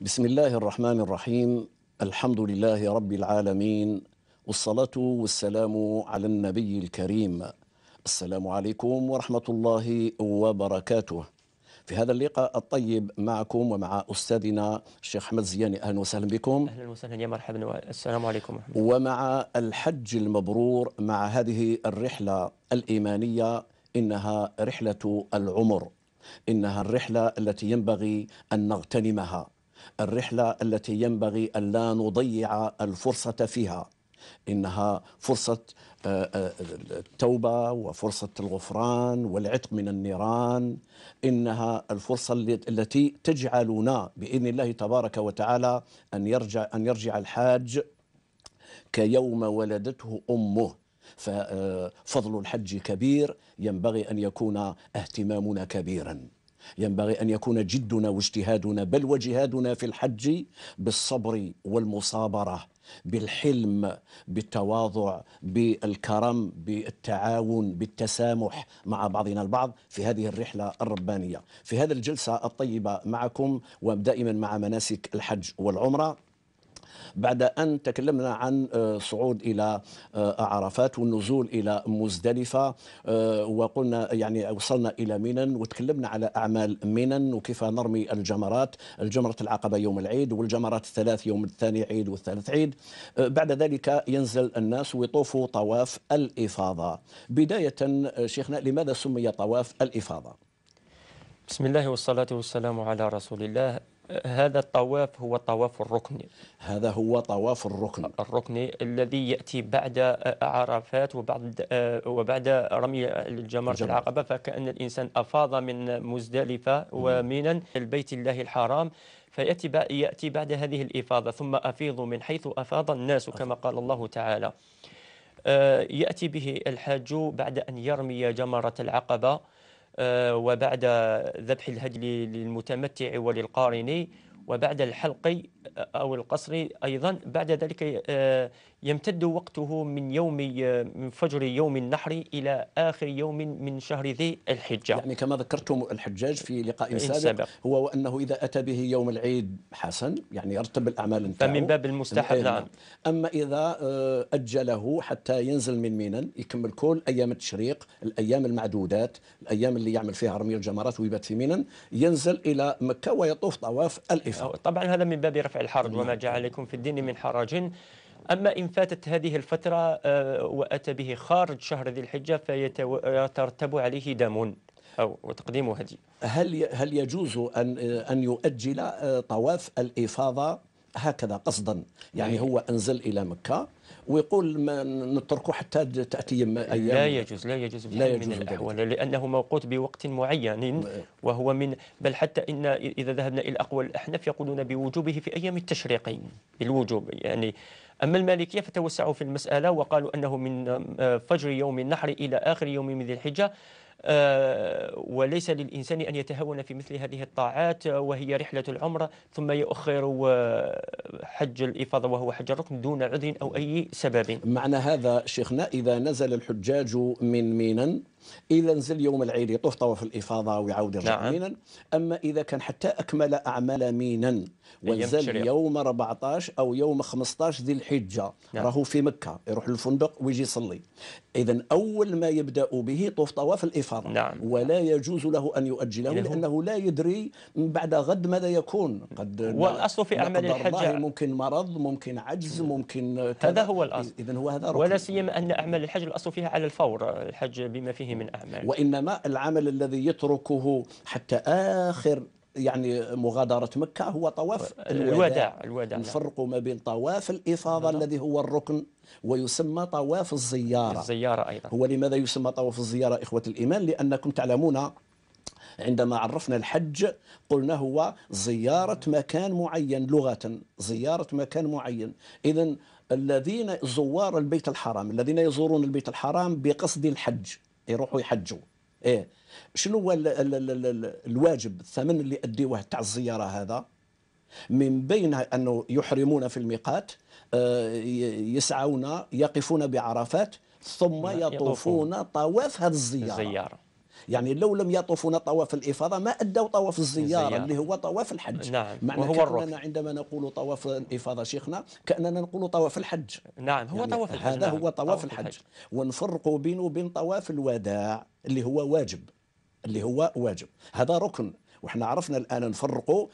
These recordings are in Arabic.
بسم الله الرحمن الرحيم الحمد لله رب العالمين والصلاة والسلام على النبي الكريم السلام عليكم ورحمة الله وبركاته في هذا اللقاء الطيب معكم ومع أستاذنا الشيخ أحمد زياني أهلا وسهلا بكم أهلا وسهلا يا مرحبا السلام عليكم ومع الحج المبرور مع هذه الرحلة الإيمانية إنها رحلة العمر إنها الرحلة التي ينبغي أن نغتنمها الرحلة التي ينبغي أن لا نضيع الفرصة فيها إنها فرصة آه، آه، التوبة وفرصة الغفران والعتق من النيران إنها الفرصة التي تجعلنا بإذن الله تبارك وتعالى أن يرجع, أن يرجع الحاج كيوم ولدته أمه ففضل آه، الحج كبير ينبغي أن يكون اهتمامنا كبيراً ينبغي أن يكون جدنا واجتهادنا بل وجهادنا في الحج بالصبر والمصابرة بالحلم بالتواضع بالكرم بالتعاون بالتسامح مع بعضنا البعض في هذه الرحله الربانيه في هذه الجلسه الطيبه معكم ودائما مع مناسك الحج والعمره بعد أن تكلمنا عن آه، صعود إلى آه، عرفات والنزول إلى مزدلفة آه، وقلنا يعني وصلنا إلى منن وتكلمنا على أعمال منن وكيف نرمي الجمرات الجمرة العقبة يوم العيد والجمرات الثلاث يوم الثاني عيد والثالث عيد بعد ذلك ينزل الناس ويطوفوا طواف الإفاضة بداية شيخنا لماذا سمي طواف الإفاضة؟ بسم الله والصلاة والسلام على رسول الله هذا الطواف هو الطواف الركني هذا هو طواف الركن الركني الذي يأتي بعد عرفات وبعد وبعد رمي في العقبة فكأن الإنسان أفاض من مزدلفة ومن البيت الله الحرام فيأتي يأتي بعد هذه الإفاضة ثم أفيض من حيث أفاض الناس كما قال الله تعالى آه، يأتي به الحاج بعد أن يرمي جمرة العقبة آه، وبعد ذبح الهدي للمتمتع وللقارن وبعد الحلق أو القصر أيضا بعد ذلك آه، يمتد وقته من يوم آه، من فجر يوم النحر إلى آخر يوم من شهر ذي الحجة يعني كما ذكرتم الحجاج في لقاء سابق, سابق. هو أنه إذا أتى به يوم العيد حسن يعني يرتب الأعمال فمن باب المستحب إيه، نعم. نعم أما إذا آه، أجله حتى ينزل من مينا يكمل كل أيام التشريق الأيام المعدودات الأيام اللي يعمل فيها رمي الجمرات ويبات في مينا ينزل إلى مكة ويطوف طواف الإفاق طبعا هذا من باب رفع الحرج نعم. وما جعلكم في الدين من حرج أما إن فاتت هذه الفترة آه، وأتى به خارج شهر ذي الحجة فيترتب عليه دم أو وتقديم هدي هل هل يجوز أن آه، أن يؤجل آه، طواف الإفاضة هكذا قصدا يعني, يعني هو أنزل إلى مكة ويقول ما نتركه حتى تاتي ايام لا يجوز لا يجوز لا يجوز من الاحوال لانه موقوت بوقت معين إيه. وهو من بل حتى ان اذا ذهبنا الى اقوال الاحناف يقولون بوجوبه في ايام التشريق الوجوب يعني أما المالكية فتوسعوا في المسألة وقالوا أنه من آه، فجر يوم النحر إلى آخر يوم من ذي الحجة آه، وليس للإنسان أن يتهاون في مثل هذه الطاعات وهي رحلة العمرة ثم يؤخر آه، حج الإفاضة وهو حج الركن دون عذر أو أي سبب معنى هذا شيخنا إذا نزل الحجاج من مينا إلا نزل يوم العيد يطوف طواف الإفاضة ويعاود يرجع نعم. مينا أما إذا كان حتى أكمل أعمال مينا ونزل يوم 14 أو يوم 15 ذي الحجة نعم. راهو في مكة يروح للفندق ويجي يصلي إذا أول ما يبدأ به طوف طواف الإفاضة نعم. ولا يجوز له أن يؤجله يعني لأنه لا يدري من بعد غد ماذا يكون قد والأصل في أعمال الحج ممكن مرض ممكن عجز نعم. ممكن هذا هو الأصل إذا هو هذا ولا سيما أن أعمال الحج الأصل فيها على الفور الحج بما فيه عليه من أعمال وإنما العمل الذي يتركه حتى آخر يعني مغادرة مكة هو طواف الوداع, الوداع, الوداع نفرق نعم. ما بين طواف الإفاضة نعم. الذي هو الركن ويسمى طواف الزيارة الزيارة أيضا هو لماذا يسمى طواف الزيارة إخوة الإيمان لأنكم تعلمون عندما عرفنا الحج قلنا هو زيارة مكان معين لغة زيارة مكان معين إذا الذين زوار البيت الحرام الذين يزورون البيت الحرام بقصد الحج يروحوا يحجوا ايه شنو هو الواجب الثمن اللي اديوه تاع الزياره هذا من بين انه يحرمون في الميقات آه، يسعون يقفون بعرفات ثم يطوفون طواف هذه الزياره, الزيارة. يعني لو لم يطوفون طواف الإفاضة ما أدوا طواف الزيارة اللي هو طواف الحج نعم معنى وهو كأننا عندما نقول طواف الإفاضة شيخنا كأننا نقول طواف الحج نعم هو يعني طواف الحج هذا نعم. هو طواف, طواف الحج. الحج ونفرق بينه وبين طواف الوداع اللي هو واجب اللي هو واجب هذا ركن وحنا عرفنا الآن نفرقوا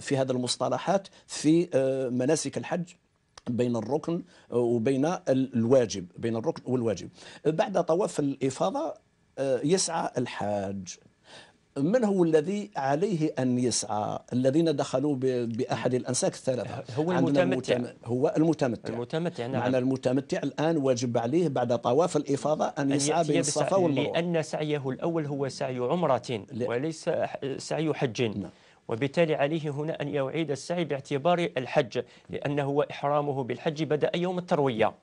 في هذا المصطلحات في آه، مناسك الحج بين الركن آه، وبين الواجب بين الركن والواجب بعد طواف الإفاضة آه، يسعى الحاج من هو الذي عليه ان يسعى الذين دخلوا باحد الانساك الثلاثه هو المتمتع هو المتمتع المتمتع نعم معنى المتمتع الان واجب عليه بعد طواف الافاضه ان, أن يسعى بين الصفا والمروه لان سعيه الاول هو سعي عمره ل... وليس سعي حج نعم. وبالتالي عليه هنا ان يعيد السعي باعتبار الحج لانه هو احرامه بالحج بدا يوم الترويه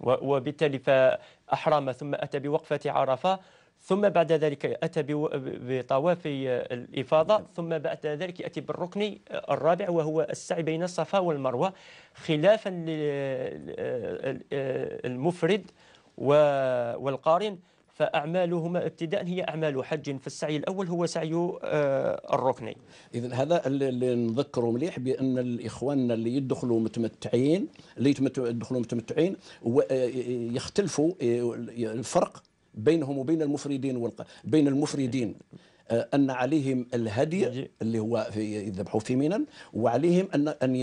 وبالتالي فأحرم ثم أتى بوقفة عرفة ثم بعد ذلك أتى بطواف الإفاضة ثم بعد ذلك يأتي بالركن الرابع وهو السعي بين الصفا والمروة خلافا للمفرد والقارن فأعمالهما ابتداء هي أعمال حج فالسعي الأول هو سعي آه، الركن إذا هذا اللي نذكره مليح بأن الإخواننا اللي يدخلوا متمتعين اللي يدخلوا متمتعين آه، يختلفوا آه، الفرق بينهم وبين المفردين بين المفردين آه، أن عليهم الهدي اللي هو يذبحوا في منى وعليهم أن أن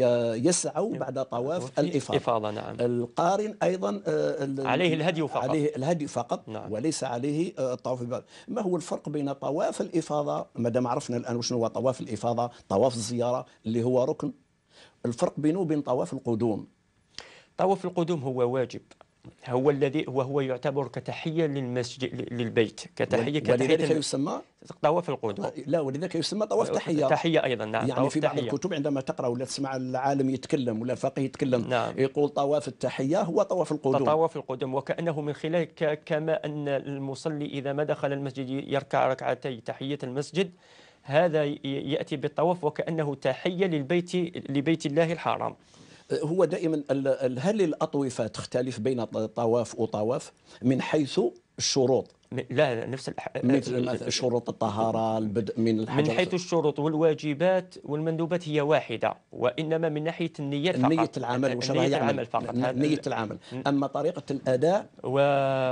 يسعوا بعد طواف الإفاضة نعم القارن أيضا آه، عليه الهدي فقط عليه الهدي فقط نعم. وليس عليه الطواف آه، ما هو الفرق بين طواف الإفاضة ما دام عرفنا الآن شنو هو طواف الإفاضة طواف الزيارة اللي هو ركن الفرق بينه وبين طواف القدوم طواف القدوم هو واجب هو الذي وهو يعتبر كتحيه للمسجد للبيت كتحيه كتحيه ولذلك يسمى طواف القدوم آه، لا ولذلك يسمى طواف آه، تحيه تحيه ايضا نعم يعني في بعض الكتب عندما تقرا ولا تسمع العالم يتكلم ولا الفقيه يتكلم نعم. يقول طواف التحيه هو طواف القدوم طواف القدوم وكانه من خلال كما ان المصلي اذا ما دخل المسجد يركع ركعتي تحيه المسجد هذا ياتي بالطواف وكانه تحيه للبيت لبيت الله الحرام هو دائما هل الأطوفة تختلف بين طواف وطواف من حيث الشروط لا نفس الح... مثل شروط الطهارة البدء من الحجر من حيث الشروط والواجبات والمندوبات هي واحدة وإنما من ناحية النية فقط نية العمل وش نية العمل فقط نية العمل أما طريقة الأداء و...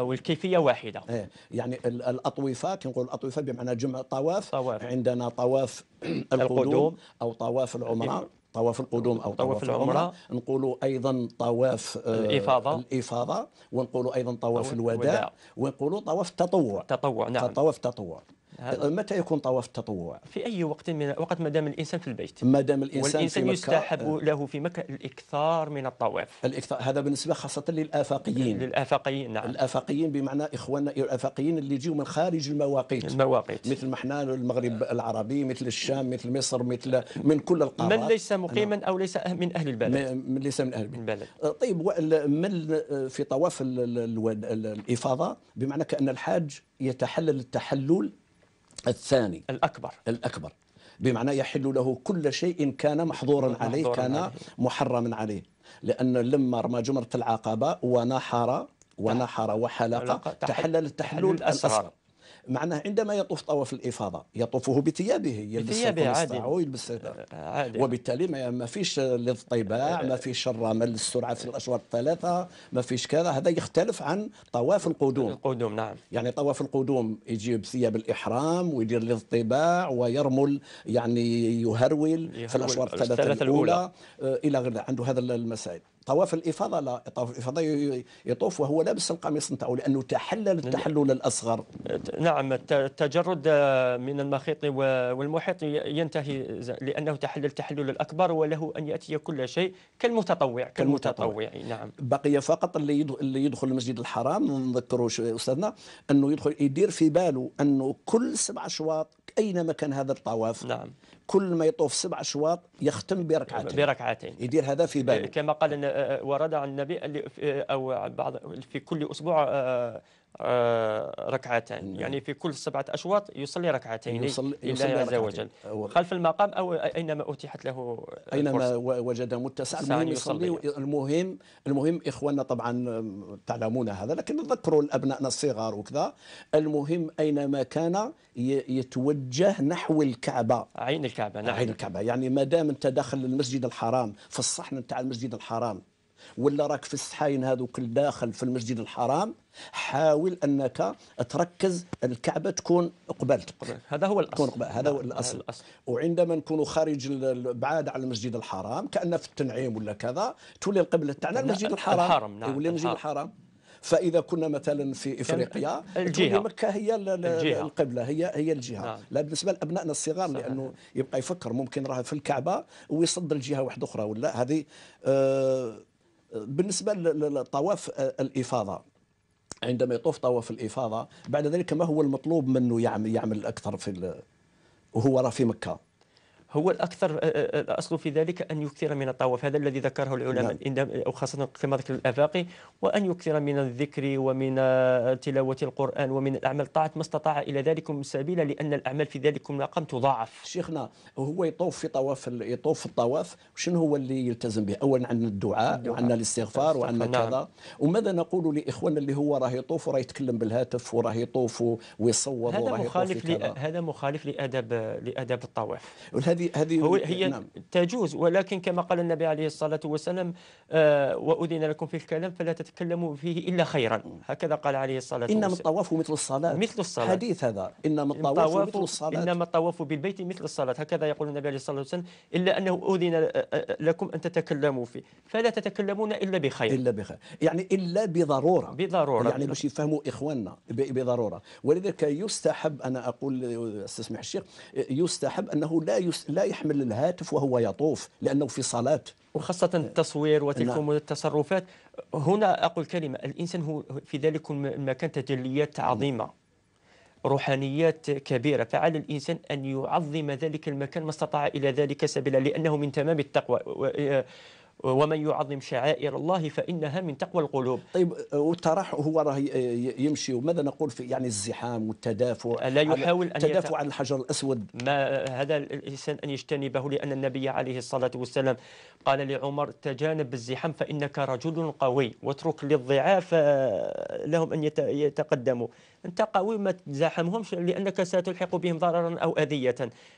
والكيفية واحدة إيه، يعني الأطوفة كنقول الأطوفة بمعنى جمع طواف طواف عندنا طواف القدوم أو طواف العمرة طواف القدوم او طواف العمره نقولوا ايضا طواف آه، الافاضه الافاضه ونقولوا ايضا طواف الوداع ونقولوا طواف التطوع التطوع نعم طواف التطوع هذا متى يكون طواف التطوع؟ في اي وقت من وقت ما دام الانسان في البيت ما دام الانسان والإنسان في مكة يستحب له في مكه الاكثار من الطواف الاكثار هذا بالنسبه خاصه للافاقيين للافاقيين نعم الافاقيين بمعنى اخواننا الافاقيين اللي يجيو من خارج المواقيت المواقيت مثل ما احنا المغرب العربي مثل الشام مثل مصر مثل من كل القارات من ليس مقيما نعم. او ليس من اهل البلد من ليس من اهل البلد آه، طيب من في طواف الافاضه بمعنى كان الحاج يتحلل التحلل الثاني الأكبر الأكبر بمعنى يحل له كل شيء كان محظورا عليه محظور كان عليه. محرما عليه لأن لما رمى جمرة العقبة ونحر ونحر وحلق تحلل التحلل الأصغر معناه عندما يطوف طواف الافاضه يطوفه بثيابه يلبس بثيابه عادي يلبس آه، وبالتالي ما فيش للطباع آه، آه. ما فيش الرمل السرعه في الاشواط الثلاثه ما فيش كذا هذا يختلف عن طواف القدوم القدوم نعم يعني طواف القدوم يجي بثياب الاحرام ويدير للطباع ويرمل يعني يهرول, يهرول في الاشواط الثلاثه الاولى, الأولى. الى غير عنده هذا المسائل طواف الافاضه لا طواف الافاضه يطوف وهو لابس القميص نتاعو لانه تحلل التحلل الاصغر نعم التجرد من المخيط والمحيط ينتهي لانه تحلل التحلل الاكبر وله ان ياتي كل شيء كالمتطوع كالمتطوع نعم بقي فقط اللي اللي يدخل المسجد الحرام نذكروا استاذنا انه يدخل يدير في باله انه كل سبع اشواط أينما كان هذا الطواف نعم كل ما يطوف سبع أشواط يختم بركعتين بركعتين يدير هذا في باله كما قال أه، أه، ورد عن النبي أه، أو بعض في كل أسبوع آه، ركعتان نعم. يعني في كل سبعة أشواط يصلي ركعتين يصلي لله عز وجل خلف المقام أو أينما أتيحت له أينما وجد متسع المهم يصلي, يصلي المهم المهم إخواننا طبعا تعلمون هذا لكن نذكروا لأبنائنا الصغار وكذا المهم أينما كان يتوجه نحو الكعبة عين الكعبة نعم. عين الكعبة يعني ما دام أنت داخل المسجد الحرام في الصحن نتاع المسجد الحرام ولا راك في الصحاين هذوك الداخل في المسجد الحرام حاول انك تركز الكعبه تكون قبالتك هذا هو الاصل تكون قبال. هذا هو نعم، الأصل. الاصل وعندما نكون خارج بعاد على المسجد الحرام كان في التنعيم ولا كذا تولي القبله تاعنا المسجد الحرام الحرم نعم يولي المسجد الحرام فاذا كنا مثلا في افريقيا الجهه مكه هي الجهة. القبله هي هي الجهه نعم. لا بالنسبه لابنائنا الصغار صحيح. لانه يبقى يفكر ممكن راه في الكعبه ويصد الجهه واحده اخرى ولا هذه آه بالنسبه للطواف آه، الافاضه عندما يطوف طواف الافاضه بعد ذلك ما هو المطلوب منه يعمل, يعمل اكثر في وهو راه في مكه هو الاكثر الاصل في ذلك ان يكثر من الطواف هذا الذي ذكره العلماء نعم. خاصه كما ذكر الافاقي وان يكثر من الذكر ومن تلاوه القران ومن الاعمال طاعه ما استطاع الى ذلكم سبيلا لان الاعمال في ذلكم رقم تضاعف شيخنا هو يطوف في طواف يطوف في الطواف شنو هو اللي يلتزم به اولا عندنا الدعاء, الدعاء. وعندنا الاستغفار وعندنا نعم. كذا وماذا نقول لاخواننا اللي هو راه يطوف وراه يتكلم بالهاتف وراه يطوف ويصور هذا مخالف هذا مخالف لاداب لاداب الطواف هذه هذه هو هي نعم. تجوز ولكن كما قال النبي عليه الصلاه والسلام آه واذن لكم في الكلام فلا تتكلموا فيه الا خيرا هكذا قال عليه الصلاه والسلام انما الطواف مثل الصلاه مثل الصلاه حديث هذا انما الطواف مثل الصلاه انما الطواف بالبيت مثل الصلاه هكذا يقول النبي عليه الصلاه والسلام الا انه اذن آه، آه، آه، لكم ان تتكلموا فيه فلا تتكلمون الا بخير الا بخير يعني الا بضروره بضروره يعني باش يفهموا اخواننا بضروره ولذلك يستحب انا اقول استسمح الشيخ يستحب انه لا يس لا يحمل الهاتف وهو يطوف لأنه في صلاة وخاصة آه، التصوير وتلك نعم. التصرفات هنا أقول كلمة الإنسان هو في ذلك المكان تجليات نعم. عظيمة روحانيات كبيرة فعلى الإنسان أن يعظم ذلك المكان ما استطاع إلى ذلك سبيلا لأنه من تمام التقوى ومن يعظم شعائر الله فإنها من تقوى القلوب طيب والتراح هو راه يمشي وماذا نقول في يعني الزحام والتدافع لا يحاول أن التدافع يت... عن الحجر الأسود ما هذا الإنسان أن يجتنبه لأن النبي عليه الصلاة والسلام قال لعمر تجانب الزحام فإنك رجل قوي واترك للضعاف لهم أن يتقدموا أنت قوي ما تزاحمهمش لأنك ستلحق بهم ضررا أو أذية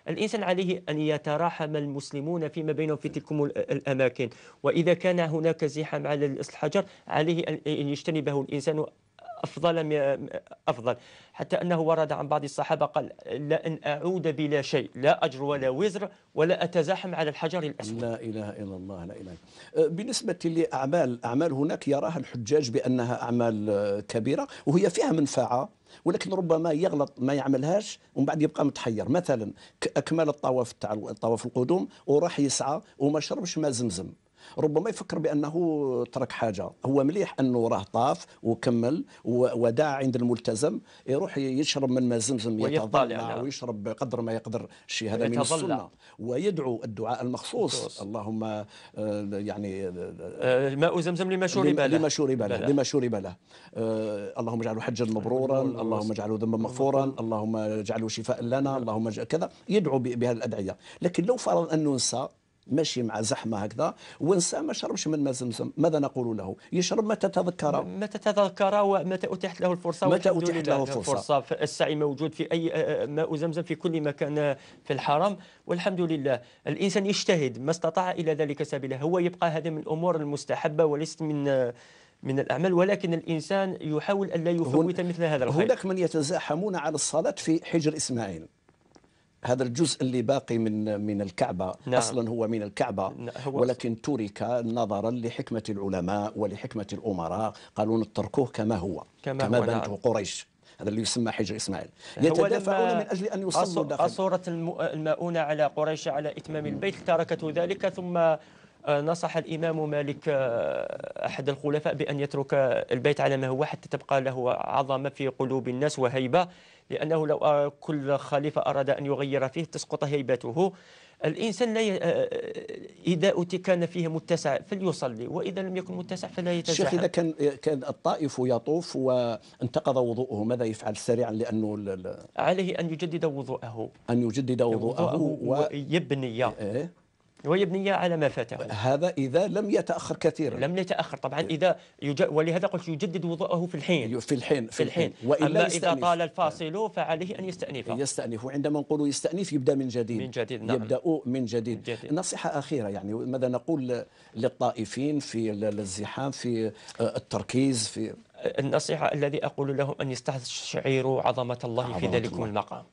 الإنسان عليه أن يتراحم المسلمون فيما بينهم في تلك الأماكن وإذا كان هناك زحام على الحجر عليه أن يجتنبه الإنسان أفضل أفضل حتى أنه ورد عن بعض الصحابة قال لأن أعود بلا شيء لا أجر ولا وزر ولا أتزاحم على الحجر الأسود لا إله إلا الله لا إله أه، بالنسبة لأعمال أعمال هناك يراها الحجاج بأنها أعمال أه، كبيرة وهي فيها منفعة ولكن ربما يغلط ما يعملهاش ومن بعد يبقى متحير مثلا اكمل الطواف تاع الطواف القدوم وراح يسعى وما شربش ما زمزم ربما يفكر بانه ترك حاجه هو مليح انه راه طاف وكمل وداع عند الملتزم يروح يشرب من ما زمزم يتضلع ويشرب بقدر ما يقدر شيء هذا من السنه ويدعو الدعاء المخصوص اللهم آه، يعني آه، آه، ماء زمزم لما شرب له لما شرب له لما شرب له اللهم اجعله حجا مبرورا اللهم اجعله ذنبا مغفورا اللهم اجعله شفاء لنا اللهم كذا يدعو بهذه الادعيه لكن لو فرض انه نسى ماشي مع زحمه هكذا وانسى ما شربش من ماء زمزم ماذا نقول له يشرب ما تتذكر ما تتذكر ومتى اتيحت له الفرصه متى اتيحت له الفرصه السعي موجود في اي آه، آه، آه، ماء زمزم في كل مكان في الحرم والحمد لله الانسان يجتهد ما استطاع الى ذلك سبيله هو يبقى هذا من الامور المستحبه وليست من من الأعمال ولكن الإنسان يحاول ألا يفوت مثل هذا الخير هناك من يتزاحمون على الصلاة في حجر إسماعيل هذا الجزء اللي باقي من من الكعبة نعم. أصلا هو من الكعبة نعم. هو ولكن ترك نظرا لحكمة العلماء ولحكمة الأمراء قالوا نتركوه كما هو كما, كما هو بنت نعم. قريش هذا اللي يسمى حجر إسماعيل يتدافعون من أجل أن يصلوا داخل أصرت المؤونة على قريش على إتمام البيت تركته ذلك ثم آه، نصح الإمام مالك آه، أحد الخلفاء بأن يترك البيت على ما هو حتى تبقى له عظمة في قلوب الناس وهيبة لأنه لو آه، كل خليفة أراد أن يغير فيه تسقط هيبته الانسان لا ي... اذا كان فيه متسع فليصلي واذا لم يكن متسع فلا يتزحم شيخ اذا كان كان الطائف يطوف وانتقض وضوءه ماذا يفعل سريعا لانه ل... عليه ان يجدد وضوءه ان يجدد وضوءه, وضوءه و... ويبني إيه؟ ويبني على ما فاته هذا إذا لم يتأخر كثيرا لم يتأخر طبعا إذا يج... ولهذا قلت يجدد وضوءه في الحين في الحين في الحين وإلا أما يستأنف. إذا طال الفاصل فعليه أن يستأنف يستأنف وعندما نقول يستأنف يبدأ من جديد من جديد نعم. يبدأ من جديد. جديد نصيحة أخيرة يعني ماذا نقول للطائفين في الزحام في آه، التركيز في النصيحة الذي أقول لهم أن يستشعروا عظمة الله عظمة في ذلك المقام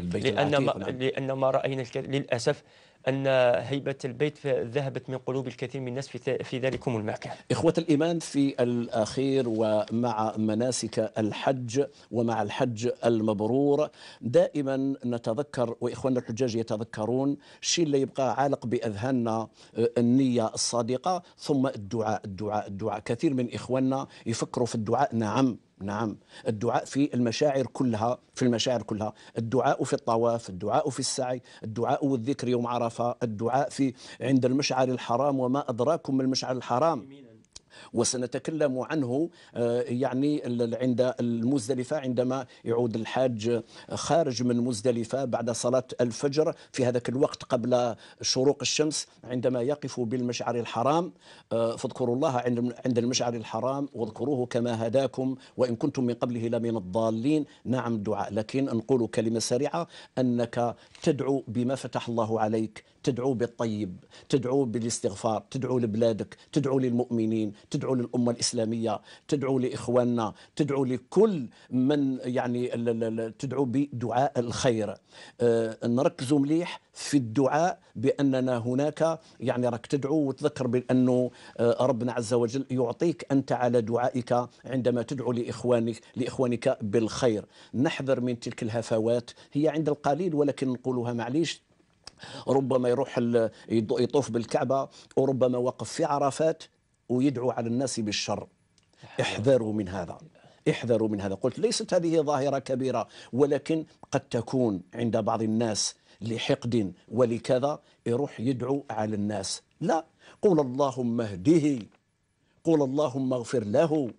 البيت لأن ما, نعم. لأن ما رأينا للأسف أن هيبة البيت ذهبت من قلوب الكثير من الناس في, ذلكم المكان إخوة الإيمان في الأخير ومع مناسك الحج ومع الحج المبرور دائما نتذكر وإخواننا الحجاج يتذكرون الشيء اللي يبقى عالق بأذهاننا آه، النية الصادقة ثم الدعاء الدعاء الدعاء كثير من إخواننا يفكروا في الدعاء نعم نعم الدعاء في المشاعر كلها في المشاعر كلها الدعاء في الطواف الدعاء في السعي الدعاء والذكر يوم عرفة الدعاء في عند المشعر الحرام وما أدراكم من المشعر الحرام وسنتكلم عنه آه، يعني عند المزدلفة عندما يعود الحاج خارج من مزدلفة بعد صلاة الفجر في هذاك الوقت قبل شروق الشمس عندما يقف بالمشعر الحرام آه، فاذكروا الله عند المشعر الحرام واذكروه كما هداكم وإن كنتم من قبله لمن الضالين نعم دعاء لكن نقول كلمة سريعة أنك تدعو بما فتح الله عليك تدعو بالطيب تدعو بالاستغفار تدعو لبلادك تدعو للمؤمنين تدعو للأمة الإسلامية تدعو لإخواننا تدعو لكل من يعني تدعو بدعاء الخير آه، نركزوا مليح في الدعاء بأننا هناك يعني راك تدعو وتذكر بأنه آه، ربنا عز وجل يعطيك أنت على دعائك عندما تدعو لإخوانك لإخوانك بالخير نحذر من تلك الهفوات هي عند القليل ولكن نقولها معليش ربما يروح يطوف بالكعبة وربما وقف في عرفات ويدعو على الناس بالشر احذروا من هذا احذروا من هذا قلت ليست هذه ظاهرة كبيرة ولكن قد تكون عند بعض الناس لحقد ولكذا يروح يدعو على الناس لا قول اللهم اهده قول اللهم اغفر له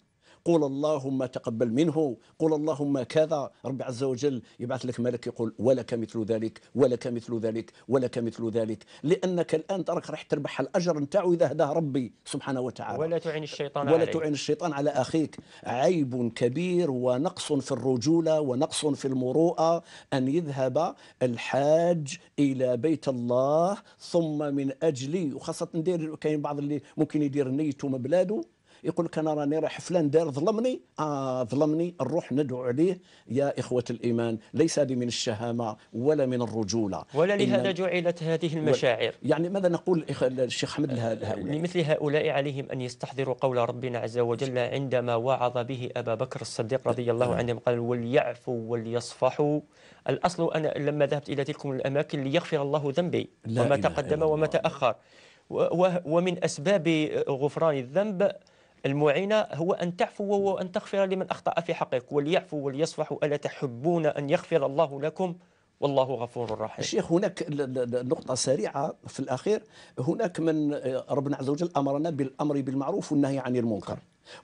قل اللهم تقبل منه قل اللهم كذا رب عز وجل يبعث لك ملك يقول ولك مثل ذلك ولك مثل ذلك ولك مثل ذلك لانك الان تراك راح تربح الاجر نتاعه اذا هداه ربي سبحانه وتعالى ولا تعين الشيطان ولا عليك. تعين الشيطان على اخيك عيب كبير ونقص في الرجوله ونقص في المروءه ان يذهب الحاج الى بيت الله ثم من اجلي وخاصه ندير كاين بعض اللي ممكن يدير نيته من بلاده يقول لك انا راني رايح فلان دار ظلمني آه ظلمني نروح ندعو عليه يا اخوه الايمان ليس هذه من الشهامه ولا من الرجوله ولا لهذا جعلت هذه المشاعر يعني ماذا نقول الشيخ حمد لهؤلاء آه، لمثل هؤلاء عليهم ان يستحضروا قول ربنا عز وجل عندما وعظ به ابا بكر الصديق رضي الله عنه قال وليعفوا وليصفحوا الأصل أنا لما ذهبت إلى تلك الأماكن ليغفر الله ذنبي وما تقدم وما تأخر ومن أسباب غفران الذنب المعينة هو أن تعفو وأن تغفر لمن أخطأ في حقك وليعفو وليصفح ألا تحبون أن يغفر الله لكم والله غفور رحيم الشيخ هناك نقطة سريعة في الأخير هناك من آه، ربنا عز وجل أمرنا بالأمر بالمعروف والنهي عن المنكر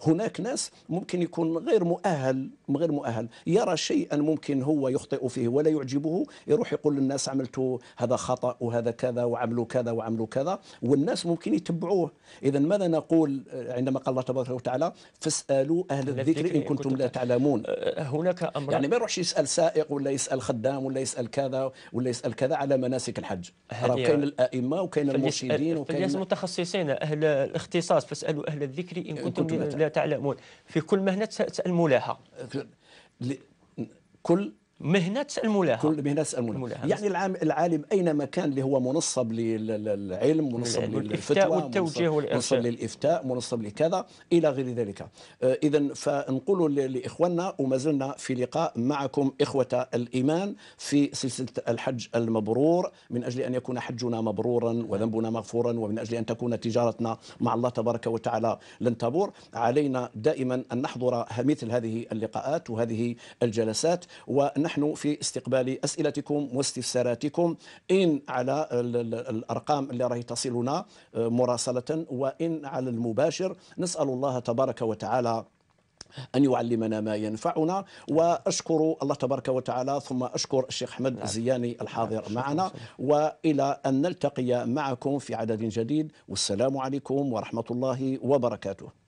هناك ناس ممكن يكون غير مؤهل غير مؤهل يرى شيئا ممكن هو يخطئ فيه ولا يعجبه يروح يقول للناس عملت هذا خطأ وهذا كذا وعملوا كذا وعملوا كذا والناس ممكن يتبعوه إذا ماذا نقول عندما قال الله تبارك وتعالى فاسألوا أهل الذكر إن كنتم لا تعلمون أه، هناك أمر يعني ما يروحش يسأل سائق ولا يسأل خدام ولا يسأل كذا ولا يسأل كذا على مناسك الحج راه كاين الأئمة وكاين المرشدين وكاين الناس متخصصين أهل الاختصاص فاسألوا أهل الذكر إن كنتم, كنتم لا تعلمون في كل مهنة تسأل مولاها كل مهنة مولاها كل مهنة مولاها يعني العام العالم أينما كان اللي هو منصب للعلم منصب للفتوى والتوجيه منصب للإفتاء منصب لكذا إلى غير ذلك آه، إذا فنقول لإخواننا وما زلنا في لقاء معكم إخوة الإيمان في سلسلة الحج المبرور من أجل أن يكون حجنا مبرورا وذنبنا مغفورا ومن أجل أن تكون تجارتنا مع الله تبارك وتعالى لن تبور علينا دائما أن نحضر مثل هذه اللقاءات وهذه الجلسات وأن نحن في استقبال أسئلتكم واستفساراتكم إن على الأرقام اللي راهي تصلنا آه، مراسلة وإن على المباشر نسأل الله تبارك وتعالى أن يعلمنا ما ينفعنا وأشكر الله تبارك وتعالى ثم أشكر الشيخ أحمد الزياني نعم. نعم. الحاضر معنا وإلى أن نلتقي معكم في عدد جديد والسلام عليكم ورحمة الله وبركاته